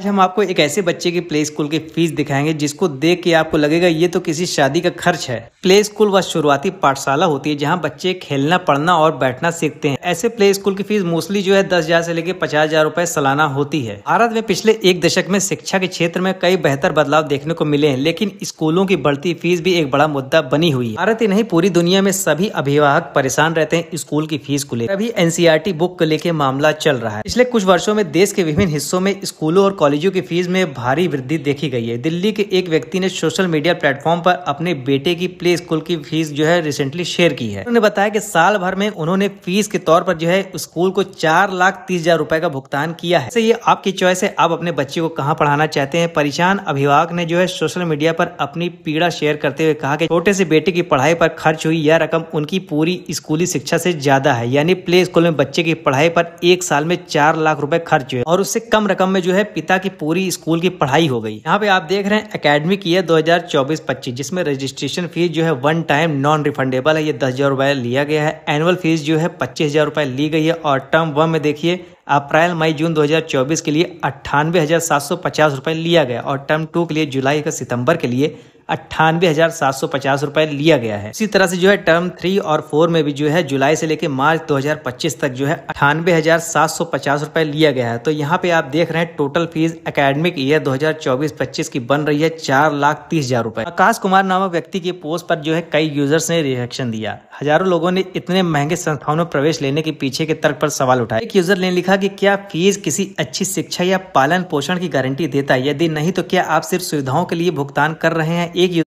आज हम आपको एक ऐसे बच्चे की प्ले स्कूल की फीस दिखाएंगे जिसको देख के आपको लगेगा ये तो किसी शादी का खर्च है प्ले स्कूल व शुरुआती पाठशाला होती है जहां बच्चे खेलना पढ़ना और बैठना सीखते हैं ऐसे प्ले स्कूल की फीस मोस्टली जो है दस हजार से लेकर पचास हजार रूपए सालाना होती है भारत में पिछले एक दशक में शिक्षा के क्षेत्र में कई बेहतर बदलाव देखने को मिले हैं लेकिन स्कूलों की बढ़ती फीस भी एक बड़ा मुद्दा बनी हुई है भारत ही नहीं पूरी दुनिया में सभी अभिभावक परेशान रहते हैं स्कूल की फीस को लेकर अभी एनसीईआरटी बुक को लेकर मामला चल रहा है पिछले कुछ वर्षो में देश के विभिन्न हिस्सों में स्कूलों और कॉलेजों की फीस में भारी वृद्धि देखी गई है दिल्ली के एक व्यक्ति ने सोशल मीडिया प्लेटफॉर्म आरोप अपने बेटे की प्ले लिए स्कूल की फीस जो है रिसेंटली शेयर की है उन्होंने बताया कि साल भर में उन्होंने फीस के तौर पर जो है स्कूल को चार लाख तीस हजार रूपए का भुगतान किया है ये आपकी चॉइस है आप अपने बच्चे को कहाँ पढ़ाना चाहते हैं परेशान अभिभावक ने जो है सोशल मीडिया पर अपनी पीड़ा शेयर करते हुए कहा कि छोटे से बेटे की पढ़ाई पर खर्च हुई यह रकम उनकी पूरी स्कूली शिक्षा से ज्यादा है यानी प्ले स्कूल में बच्चे की पढ़ाई पर एक साल में चार लाख रूपए खर्च हुए और उससे कम रकम में जो है पिता की पूरी स्कूल की पढ़ाई हो गई यहाँ पे आप देख रहे हैं अकेडमिक ईयर दो हजार चौबीस जिसमें रजिस्ट्रेशन फीस जो है वन टाइम नॉन रिफंडेबल है ये दस हज़ार रुपये लिया गया है एनुअल फीस जो है पच्चीस हज़ार रुपये ली गई है और टर्म वन में देखिए अप्रैल मई जून 2024 के लिए अट्ठानवे हज़ार सात सौ पचास लिया गया और टर्म टू के लिए जुलाई का सितंबर के लिए अट्ठानवे हजार सात सौ पचास रुपए लिया गया है इसी तरह से जो है टर्म थ्री और फोर में भी जो है जुलाई से लेकर मार्च 2025 तक जो है अट्ठानवे हजार सात सौ पचास रुपए लिया गया है तो यहाँ पे आप देख रहे हैं टोटल फीस अकेडमिक ईयर 2024-25 की बन रही है चार लाख तीस हजार रूपए आकाश कुमार नामक व्यक्ति की पोस्ट पर जो है कई यूजर्स ने रिएक्शन दिया हजारों लोगों ने इतने महंगे संस्थानों में प्रवेश लेने के पीछे के तर्क पर सवाल उठाया एक यूजर ने लिखा कि क्या फीस किसी अच्छी शिक्षा या पालन पोषण की गारंटी देता है यदि नहीं तो क्या आप सिर्फ सुविधाओं के लिए भुगतान कर रहे हैं एक